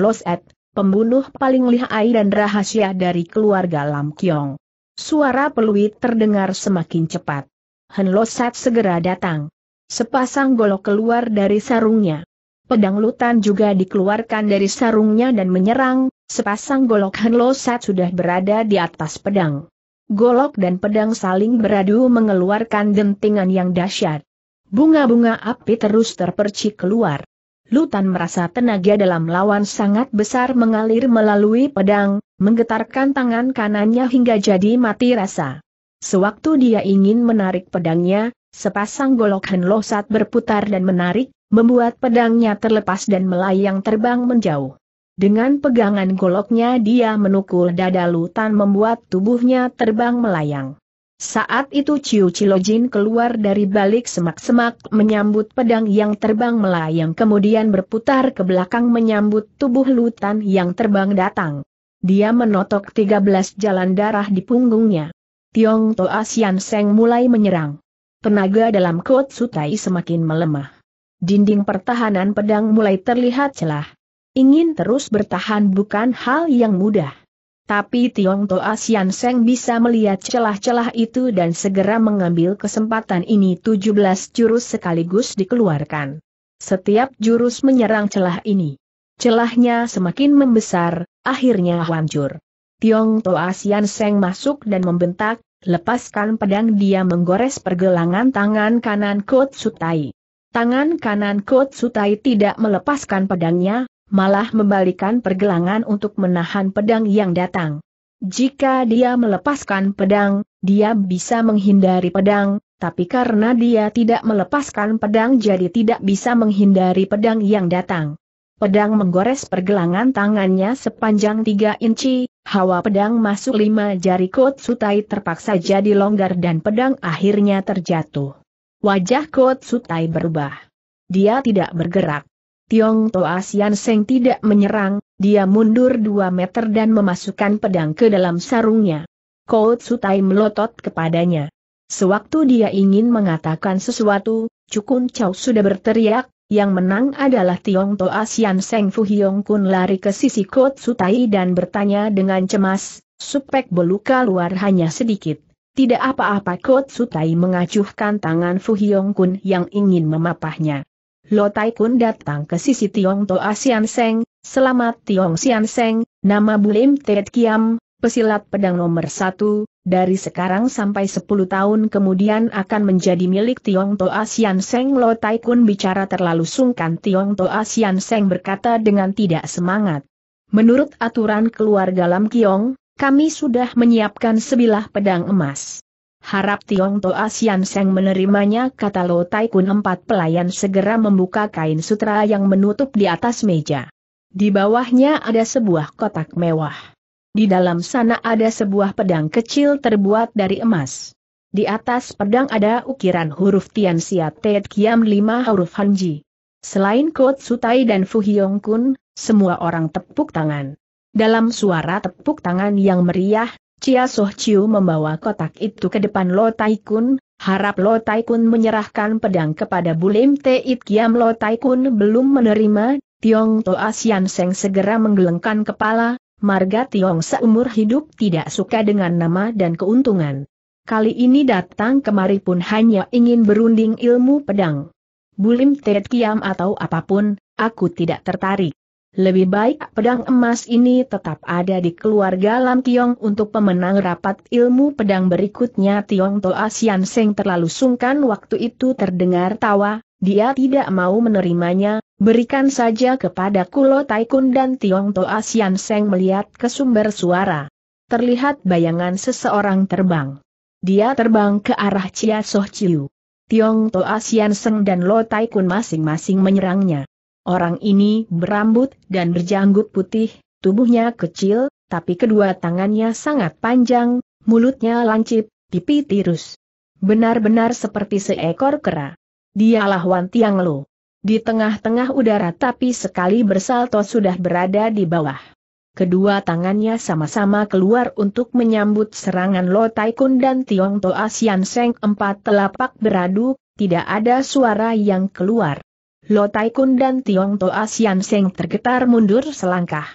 pembunuh paling lihai dan rahasia dari keluarga Lam Kiong. Suara peluit terdengar semakin cepat. Henlosat segera datang. Sepasang golok keluar dari sarungnya. Pedang lutan juga dikeluarkan dari sarungnya dan menyerang, sepasang golok Henlosat sudah berada di atas pedang. Golok dan pedang saling beradu mengeluarkan dentingan yang dahsyat. Bunga-bunga api terus terpercik keluar. Lutan merasa tenaga dalam lawan sangat besar mengalir melalui pedang, menggetarkan tangan kanannya hingga jadi mati rasa. Sewaktu dia ingin menarik pedangnya, sepasang golok henlosat berputar dan menarik, membuat pedangnya terlepas dan melayang terbang menjauh. Dengan pegangan goloknya dia menukul dada Lutan membuat tubuhnya terbang melayang. Saat itu Ciu Cilojin keluar dari balik semak-semak menyambut pedang yang terbang melayang kemudian berputar ke belakang menyambut tubuh Lutan yang terbang datang. Dia menotok 13 jalan darah di punggungnya. Tiong Toa Sian Seng mulai menyerang. Tenaga dalam Kot Sutai semakin melemah. Dinding pertahanan pedang mulai terlihat celah. Ingin terus bertahan bukan hal yang mudah. Tapi Tiong Toa Sian Seng bisa melihat celah-celah itu dan segera mengambil kesempatan ini 17 jurus sekaligus dikeluarkan. Setiap jurus menyerang celah ini. Celahnya semakin membesar, akhirnya hancur. Tiong Toa Sian Seng masuk dan membentak, lepaskan pedang dia menggores pergelangan tangan kanan Kot Sutai. Tangan kanan Kot Sutai tidak melepaskan pedangnya, malah membalikan pergelangan untuk menahan pedang yang datang. Jika dia melepaskan pedang, dia bisa menghindari pedang, tapi karena dia tidak melepaskan pedang jadi tidak bisa menghindari pedang yang datang. Pedang menggores pergelangan tangannya sepanjang 3 inci, hawa pedang masuk lima jari Kotsutai terpaksa jadi longgar dan pedang akhirnya terjatuh. Wajah Kotsutai berubah. Dia tidak bergerak. Tiong Toa Sian Seng tidak menyerang, dia mundur dua meter dan memasukkan pedang ke dalam sarungnya. Kout Sutai melotot kepadanya. Sewaktu dia ingin mengatakan sesuatu, Cukun Chow sudah berteriak, yang menang adalah Tiong Toa Sian Seng Fu Hiong Kun lari ke sisi Kout Sutai dan bertanya dengan cemas, supek beluka luar hanya sedikit. Tidak apa-apa Kot Sutai mengacuhkan tangan Fu Hiong Kun yang ingin memapahnya. Lo Tai Kun datang ke sisi Tiong Toa Sian Seng, selamat Tiong Sian Seng, nama Bulim Ted Kiam, pesilat pedang nomor satu, dari sekarang sampai sepuluh tahun kemudian akan menjadi milik Tiong Toa Sian Seng Lo Tai Kun bicara terlalu sungkan Tiong Toa Sian Seng berkata dengan tidak semangat. Menurut aturan keluarga Lam Kiong, kami sudah menyiapkan sebilah pedang emas. Harap Tiong Toa Sian Seng menerimanya kata Lo Tai Kun empat pelayan segera membuka kain sutra yang menutup di atas meja. Di bawahnya ada sebuah kotak mewah. Di dalam sana ada sebuah pedang kecil terbuat dari emas. Di atas pedang ada ukiran huruf Tian Sia Tet Kiam lima huruf Hanji. Selain Kot Sutai dan Fu Hyong Kun, semua orang tepuk tangan. Dalam suara tepuk tangan yang meriah, Chia Soh Chiu membawa kotak itu ke depan Lo Tai Kun, harap Lo Tai Kun menyerahkan pedang kepada Bulim It Kiam Lo Tai Kun belum menerima, Tiong Toa Sian Seng segera menggelengkan kepala, Marga Tiong seumur hidup tidak suka dengan nama dan keuntungan. Kali ini datang kemari pun hanya ingin berunding ilmu pedang. Bulim Teit Kiam atau apapun, aku tidak tertarik. Lebih baik pedang emas ini tetap ada di keluarga Lam Tiong untuk pemenang rapat ilmu pedang berikutnya Tiong Toa Sian Seng terlalu sungkan waktu itu terdengar tawa, dia tidak mau menerimanya, berikan saja kepada Kulo Taikun dan Tiong Toa Sian Seng melihat ke sumber suara. Terlihat bayangan seseorang terbang. Dia terbang ke arah Chia Soh Chiu. Tiong Toa Sian Seng dan Lo Taikun masing-masing menyerangnya. Orang ini berambut dan berjanggut putih, tubuhnya kecil, tapi kedua tangannya sangat panjang, mulutnya lancip, pipi tirus. Benar-benar seperti seekor kera. Dialah Wan Tiang Lo. Di tengah-tengah udara tapi sekali bersalto sudah berada di bawah. Kedua tangannya sama-sama keluar untuk menyambut serangan Lo Tai dan Tiong To Asian Seng empat telapak beradu, tidak ada suara yang keluar. Lo Taikun dan Tiong Toa Sian Seng tergetar mundur selangkah.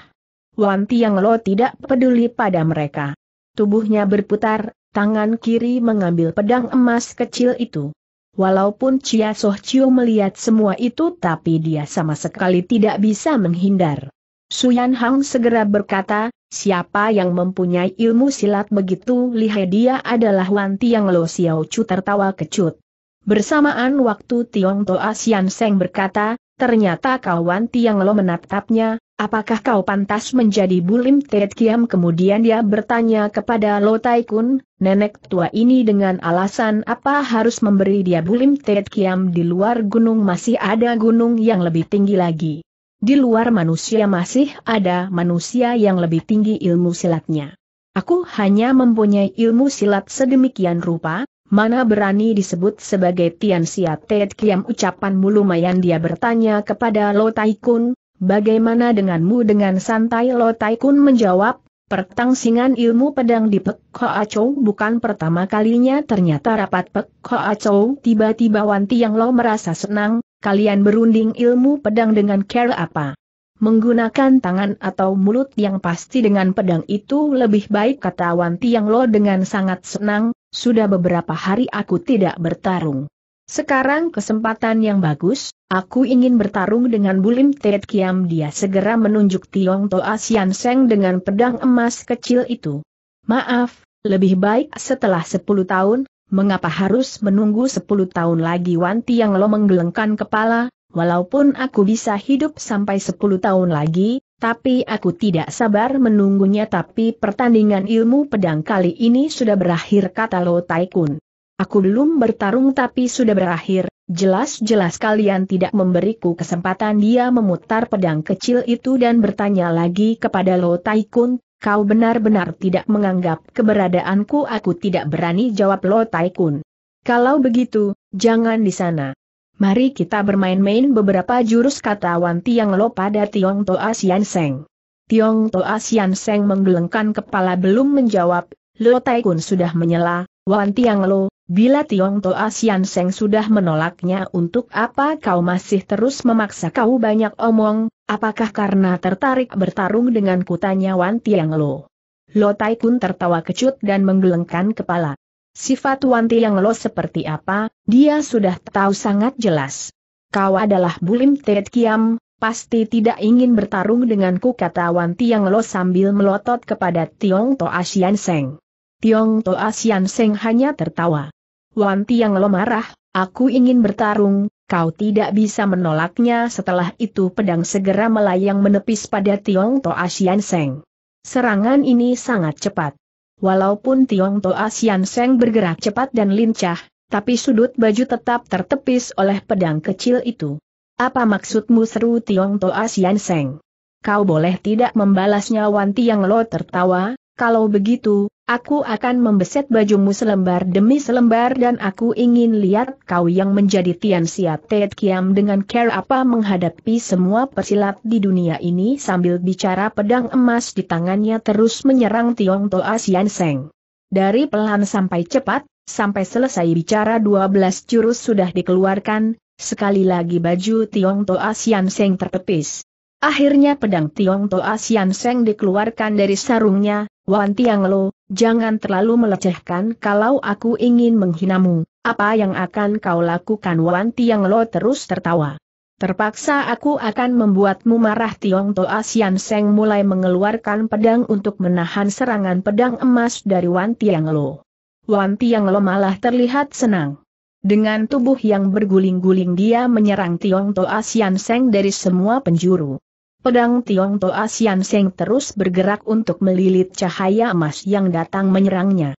Wan Tiang Lo tidak peduli pada mereka. Tubuhnya berputar, tangan kiri mengambil pedang emas kecil itu. Walaupun Chia Soh Chiu melihat semua itu tapi dia sama sekali tidak bisa menghindar. Suyan Hang segera berkata, siapa yang mempunyai ilmu silat begitu lihai dia adalah Wan Tiang Lo Xiao Chu tertawa kecut. Bersamaan waktu Tiong Toa Sian Seng berkata, ternyata kawan Tiang Lo menatapnya, apakah kau pantas menjadi bulim Tiet Kiam? Kemudian dia bertanya kepada Lo Tai Kun, nenek tua ini dengan alasan apa harus memberi dia bulim Tiet Kiam di luar gunung masih ada gunung yang lebih tinggi lagi. Di luar manusia masih ada manusia yang lebih tinggi ilmu silatnya. Aku hanya mempunyai ilmu silat sedemikian rupa, mana berani disebut sebagai Tian Xia Tet Kiam mulu. lumayan dia bertanya kepada Lo Tai Kun, bagaimana denganmu dengan santai Lo Tai Kun menjawab, Pertangsingan ilmu pedang di Pek Hoa Chow bukan pertama kalinya ternyata rapat Pek Hoa Chow tiba-tiba Wanti Yang Lo merasa senang, kalian berunding ilmu pedang dengan care apa? Menggunakan tangan atau mulut yang pasti dengan pedang itu lebih baik kata Wanti Yang Lo dengan sangat senang, sudah beberapa hari aku tidak bertarung. Sekarang kesempatan yang bagus, aku ingin bertarung dengan Bulim Ted Kiam dia segera menunjuk Tiong Toa Sian Seng dengan pedang emas kecil itu. Maaf, lebih baik setelah 10 tahun, mengapa harus menunggu 10 tahun lagi Wan Tiang Lo menggelengkan kepala, walaupun aku bisa hidup sampai 10 tahun lagi, tapi aku tidak sabar menunggunya tapi pertandingan ilmu pedang kali ini sudah berakhir kata Lo Taikun. Aku belum bertarung tapi sudah berakhir, jelas-jelas kalian tidak memberiku kesempatan dia memutar pedang kecil itu dan bertanya lagi kepada Lo Taikun, kau benar-benar tidak menganggap keberadaanku aku tidak berani jawab Lo Taikun. Kalau begitu, jangan di sana. Mari kita bermain-main beberapa jurus kata Wan Tiang Lo pada Tiong Toa Sian Seng. Tiong Toa Sian Seng menggelengkan kepala belum menjawab, Lo Tai Kun sudah menyela, Wan Tiang Lo, bila Tiong Toa Sian Seng sudah menolaknya untuk apa kau masih terus memaksa kau banyak omong, apakah karena tertarik bertarung dengan kutanya Wan Tiang Lo? Lo Tai Kun tertawa kecut dan menggelengkan kepala. Sifat Wan Tiang Lo seperti apa, dia sudah tahu sangat jelas. Kau adalah Bulim Ted Kiam, pasti tidak ingin bertarung denganku kata Wan Tiang Lo sambil melotot kepada Tiong Toa Asian Seng. Tiong Toa Asian Seng hanya tertawa. Wan Tiang Lo marah, aku ingin bertarung, kau tidak bisa menolaknya setelah itu pedang segera melayang menepis pada Tiong Toa Asian Seng. Serangan ini sangat cepat. Walaupun Tiong Toa Sian Seng bergerak cepat dan lincah, tapi sudut baju tetap tertepis oleh pedang kecil itu. Apa maksudmu seru Tiong Toa Sian Seng? Kau boleh tidak membalasnya Wanti Tiang Lo tertawa, kalau begitu, aku akan membeset bajumu selembar demi selembar dan aku ingin lihat kau yang menjadi Tian Xia Tet Kiam dengan care apa menghadapi semua persilat di dunia ini sambil bicara pedang emas di tangannya terus menyerang Tiong Toa Sian Seng. Dari pelan sampai cepat, sampai selesai bicara 12 jurus sudah dikeluarkan, sekali lagi baju Tiong Toa Sian Seng terpepis. Akhirnya pedang Tiong Toa Sian Seng dikeluarkan dari sarungnya, Wan Tiang Lo, jangan terlalu melecehkan kalau aku ingin menghinamu, apa yang akan kau lakukan Wan Tiang Lo terus tertawa. Terpaksa aku akan membuatmu marah Tiong Toa Sian Seng mulai mengeluarkan pedang untuk menahan serangan pedang emas dari Wan Tiang Lo. Wan Tiang Lo malah terlihat senang. Dengan tubuh yang berguling-guling dia menyerang Tiong Toa Sian Seng dari semua penjuru. Pedang Tiong Toa Sian Seng terus bergerak untuk melilit cahaya emas yang datang menyerangnya.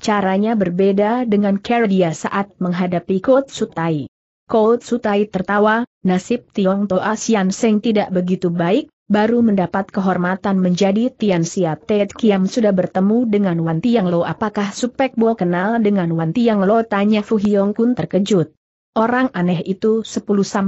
Caranya berbeda dengan cara dia saat menghadapi Kot Sutai. Kot Sutai tertawa, nasib Tiong Toa Sian Seng tidak begitu baik, baru mendapat kehormatan menjadi Tian Sia Tet Kiam sudah bertemu dengan Wan Tiang Lo apakah Supek Bo kenal dengan Wan Tiang Lo tanya Fu Hiong Kun terkejut. Orang aneh itu 10-20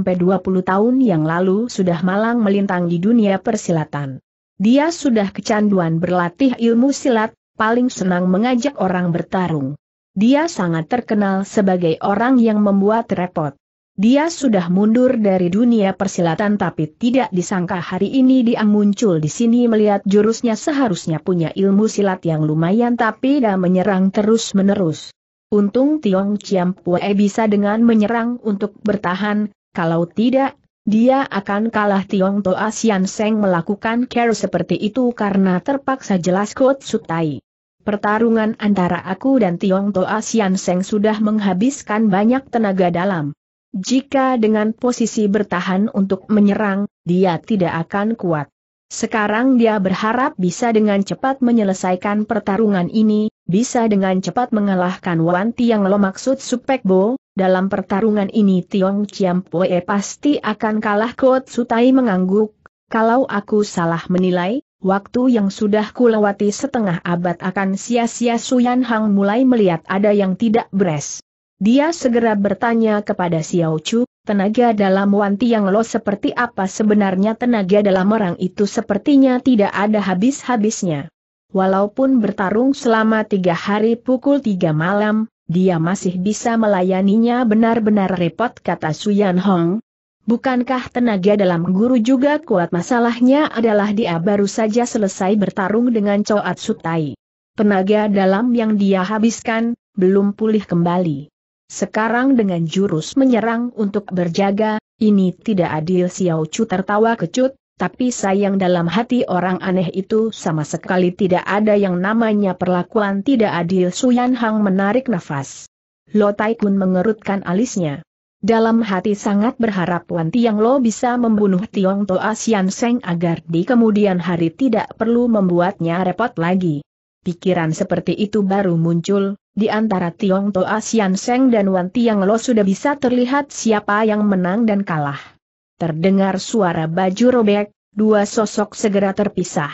tahun yang lalu sudah malang melintang di dunia persilatan. Dia sudah kecanduan berlatih ilmu silat, paling senang mengajak orang bertarung. Dia sangat terkenal sebagai orang yang membuat repot. Dia sudah mundur dari dunia persilatan tapi tidak disangka hari ini dia muncul di sini melihat jurusnya seharusnya punya ilmu silat yang lumayan tapi dia menyerang terus-menerus. Untung Tiong Chiam Pue bisa dengan menyerang untuk bertahan, kalau tidak, dia akan kalah Tiong Toa Sian Seng melakukan care seperti itu karena terpaksa jelas Kot Sutai. Pertarungan antara aku dan Tiong Toa Sian Seng sudah menghabiskan banyak tenaga dalam. Jika dengan posisi bertahan untuk menyerang, dia tidak akan kuat. Sekarang dia berharap bisa dengan cepat menyelesaikan pertarungan ini, bisa dengan cepat mengalahkan Wan Tiang Lo maksud Supek Bo, dalam pertarungan ini Tiong Chiam Pue pasti akan kalah Kot Sutai mengangguk, kalau aku salah menilai, waktu yang sudah kulewati setengah abad akan sia-sia Suyan Hang mulai melihat ada yang tidak beres. Dia segera bertanya kepada Xiao Chu, Tenaga dalam Wan Tiang Lo seperti apa sebenarnya tenaga dalam orang itu sepertinya tidak ada habis-habisnya walaupun bertarung selama tiga hari pukul tiga malam, dia masih bisa melayaninya benar-benar repot kata Suyan Hong. Bukankah tenaga dalam guru juga kuat masalahnya adalah dia baru saja selesai bertarung dengan Coat Sutai. Tenaga dalam yang dia habiskan, belum pulih kembali. Sekarang dengan jurus menyerang untuk berjaga, ini tidak adil Xiao Chu tertawa kecut, tapi sayang dalam hati orang aneh itu sama sekali tidak ada yang namanya perlakuan tidak adil Suyan Hang menarik nafas. Lo Taikun mengerutkan alisnya. Dalam hati sangat berharap Wan Tiang Lo bisa membunuh Tiong Toa Sian Seng agar di kemudian hari tidak perlu membuatnya repot lagi. Pikiran seperti itu baru muncul, di antara Tiong Toa Sian Seng dan Wan Tiang Lo sudah bisa terlihat siapa yang menang dan kalah. Terdengar suara baju robek, dua sosok segera terpisah.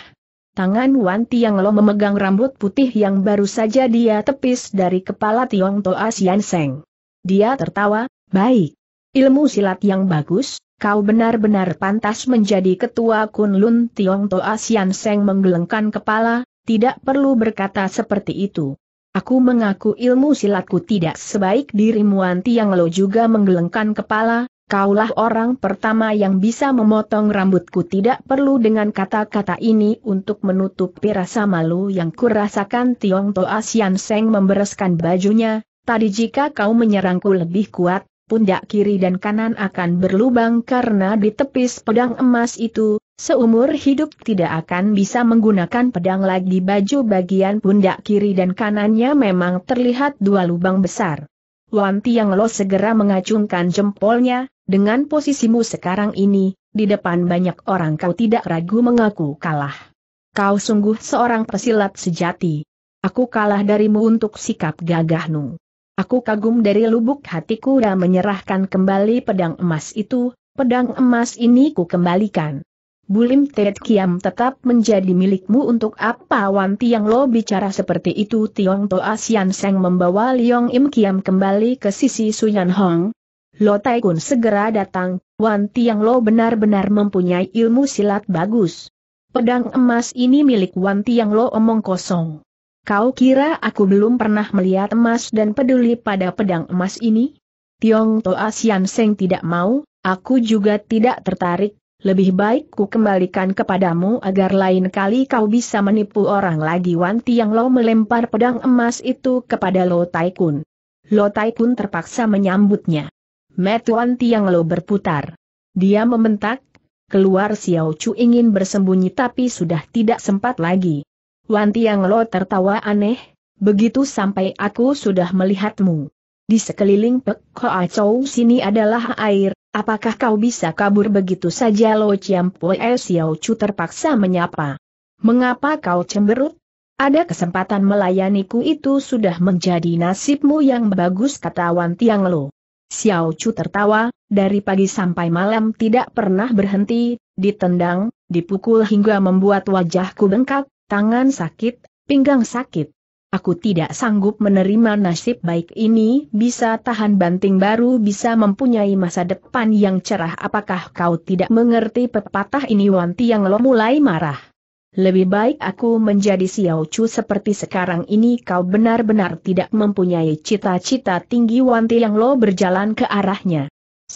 Tangan Wan Tiang Lo memegang rambut putih yang baru saja dia tepis dari kepala Tiong Toa Sian Seng. Dia tertawa, baik. Ilmu silat yang bagus, kau benar-benar pantas menjadi ketua Kun Lun. Tiong Toa Sian Seng menggelengkan kepala, tidak perlu berkata seperti itu. Aku mengaku ilmu silatku tidak sebaik dirimu Wan Tiang Lo juga menggelengkan kepala, Kaulah orang pertama yang bisa memotong rambutku tidak perlu dengan kata-kata ini untuk menutupi rasa malu yang kurasakan Tiong Toa Sian Seng membereskan bajunya, tadi jika kau menyerangku lebih kuat, pundak kiri dan kanan akan berlubang karena ditepis pedang emas itu, seumur hidup tidak akan bisa menggunakan pedang lagi baju bagian pundak kiri dan kanannya memang terlihat dua lubang besar. Wan Tiang Lo segera mengacungkan jempolnya, dengan posisimu sekarang ini, di depan banyak orang kau tidak ragu mengaku kalah. Kau sungguh seorang pesilat sejati. Aku kalah darimu untuk sikap gagahmu. Aku kagum dari lubuk hatiku dan menyerahkan kembali pedang emas itu, pedang emas ini ku kembalikan. Bulim Ted Kiam tetap menjadi milikmu untuk apa Wanti yang lo bicara seperti itu Tiong Toa Sian Seng membawa Liong Im Kiam kembali ke sisi Suyan Hong. Lo Tai Kun segera datang, Wanti yang lo benar-benar mempunyai ilmu silat bagus. Pedang emas ini milik Wanti yang lo omong kosong. Kau kira aku belum pernah melihat emas dan peduli pada pedang emas ini? Tiong Toa Sian Seng tidak mau, aku juga tidak tertarik lebih baik ku kembalikan kepadamu agar lain kali kau bisa menipu orang lagi Wan Tiang Lo melempar pedang emas itu kepada Lo Tai Kun. Lo Tai Kun terpaksa menyambutnya. Met Wan Tiang Lo berputar. Dia membentak, keluar Xiao Chu ingin bersembunyi tapi sudah tidak sempat lagi. Wan Tiang Lo tertawa aneh, begitu sampai aku sudah melihatmu. Di sekeliling Pek Hoa Chow sini adalah air, Apakah kau bisa kabur begitu saja Lo Chiam Pue Xiao Chu terpaksa menyapa. Mengapa kau cemberut? Ada kesempatan melayaniku itu sudah menjadi nasibmu yang bagus kata Wan Tiang Lo. Xiao Chu tertawa, dari pagi sampai malam tidak pernah berhenti, ditendang, dipukul hingga membuat wajahku bengkak, tangan sakit, pinggang sakit. Aku tidak sanggup menerima nasib baik ini, bisa tahan banting baru bisa mempunyai masa depan yang cerah. Apakah kau tidak mengerti pepatah ini Wanti yang lo mulai marah? Lebih baik aku menjadi Xiao Chu seperti sekarang ini kau benar-benar tidak mempunyai cita-cita tinggi Wanti yang lo berjalan ke arahnya.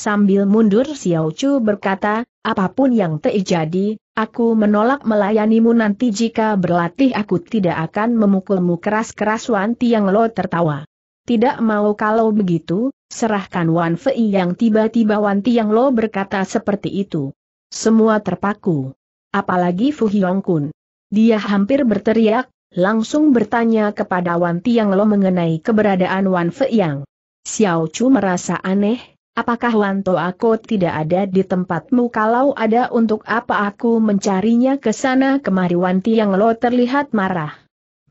Sambil mundur Xiao Chu berkata, apapun yang terjadi, aku menolak melayanimu nanti jika berlatih aku tidak akan memukulmu keras-keras Wan Tiang Lo tertawa. Tidak mau kalau begitu, serahkan Wan Fei yang tiba-tiba Wan Tiang Lo berkata seperti itu. Semua terpaku. Apalagi Fu Hyong Kun. Dia hampir berteriak, langsung bertanya kepada Wan Tiang Lo mengenai keberadaan Wan Fei Yang. Xiao Chu merasa aneh, Apakah Wanto aku tidak ada di tempatmu kalau ada untuk apa aku mencarinya ke sana kemari Wanti yang lo terlihat marah.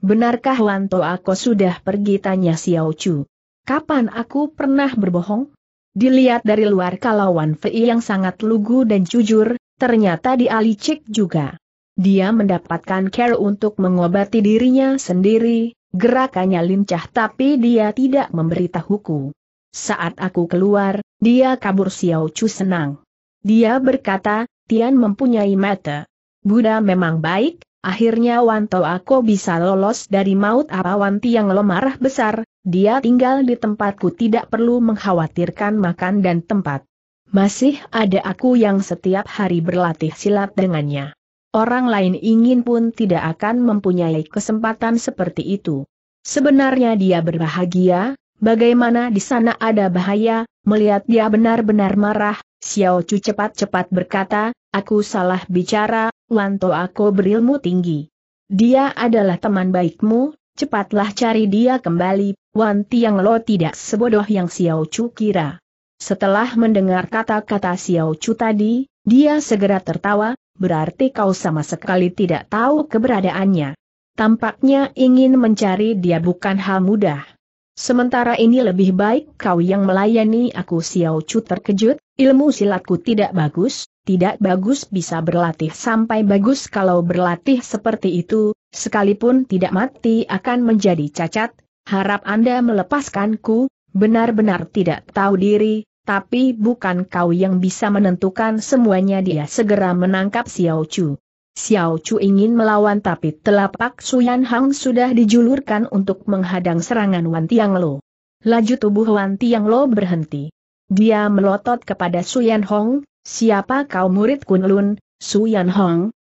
Benarkah Wanto aku sudah pergi tanya Xiao Chu. Kapan aku pernah berbohong? Dilihat dari luar kalau Wan Fei yang sangat lugu dan jujur, ternyata dia licik juga. Dia mendapatkan care untuk mengobati dirinya sendiri, gerakannya lincah tapi dia tidak memberitahuku. Saat aku keluar, dia kabur Xiao Chu senang. Dia berkata, Tian mempunyai mata. Buddha memang baik, akhirnya Wanto aku bisa lolos dari maut apawan tiang lemarah besar, dia tinggal di tempatku tidak perlu mengkhawatirkan makan dan tempat. Masih ada aku yang setiap hari berlatih silat dengannya. Orang lain ingin pun tidak akan mempunyai kesempatan seperti itu. Sebenarnya dia berbahagia, Bagaimana di sana ada bahaya, melihat dia benar-benar marah, Xiao Chu cepat-cepat berkata, aku salah bicara, Lanto aku berilmu tinggi. Dia adalah teman baikmu, cepatlah cari dia kembali, Wan Tiang Lo tidak sebodoh yang Xiao Chu kira. Setelah mendengar kata-kata Xiao Chu tadi, dia segera tertawa, berarti kau sama sekali tidak tahu keberadaannya. Tampaknya ingin mencari dia bukan hal mudah. Sementara ini lebih baik kau yang melayani aku Xiao Chu terkejut, ilmu silatku tidak bagus, tidak bagus bisa berlatih sampai bagus kalau berlatih seperti itu, sekalipun tidak mati akan menjadi cacat, harap Anda melepaskanku, benar-benar tidak tahu diri, tapi bukan kau yang bisa menentukan semuanya dia segera menangkap Xiao Chu. Xiao Chu ingin melawan tapi telapak Suyan Hang sudah dijulurkan untuk menghadang serangan Wan Tiang Lo. Laju tubuh Wan Tiang Lo berhenti. Dia melotot kepada Suyan Hong, siapa kau murid Kunlun, Suyan Hong,